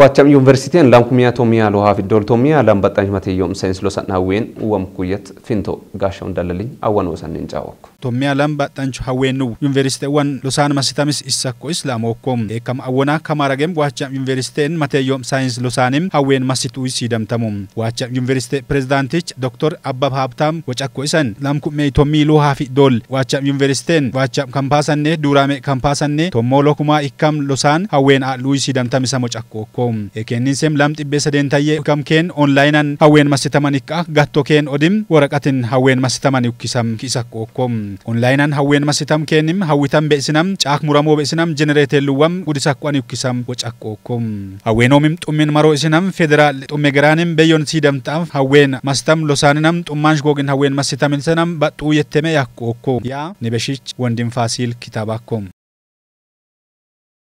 ዋቻም ዩኒቨርሲቲን ላምኩሚያ ቶሚያ ሎሃፍ ዶል ቶሚያ ላምበጣኝ መቴዮም ሳይንስ ሎሰን ሀዌን ወም ኩየት ፊንቶ ጋሻው እንዳለልኝ አወን ወሰንን ጫወኩ ቶሚያ ላምበጣኝ ሀዌን ነው ዩኒቨርሲቲ ወን ሎሳን መስታምስ ኢሳኮ ኢስላም ወኮም ኤከም አወና ከማረገም ዋቻም ዩኒቨርሲቲን መቴዮም ሳይንስ ሎሳንም ሀዌን መስቱ ሲደምተሙ ዋቻም ዩኒቨርሲቲ ፕሬዝዳንቲች ዶክተር አባብ ሀብታም ወጫኮ ኢሰን ላምኩሜ ቶሚ ሎሃፍ ዶል ዋቻም ዩኒቨርሲቲን ዋቻም ከምፓሰኔ ዱራሜ ከምፓሰኔ ቶሞሎኩማ ኢካም ሎሳን ሀዌን አሉይ ሲደምተምሰ ሞጫኮ qoom ekeennin seem laam dhibbee sadeen tayyee ukam keen onlaayinan hawween massitaman ikka gatto keen odim waraqatin hawween massitaman ukkisam kisa qoqqoom onlaayinan hawween massitam keenim hawwitan be'isinam caak muramoo be'isinam jenereeteelluwam gudisa qo'an ukkisam boca qoqqoom hawween omim xummin maroo isinam federaal xumme garaaniim beyyoon siidamtaaf hawween masitam losaaninam xummaansh googin hawween massitamin sanam baxxuu yetteme yakko okko yaa nibeshich ወንድም ፋሲል ኪታባኮም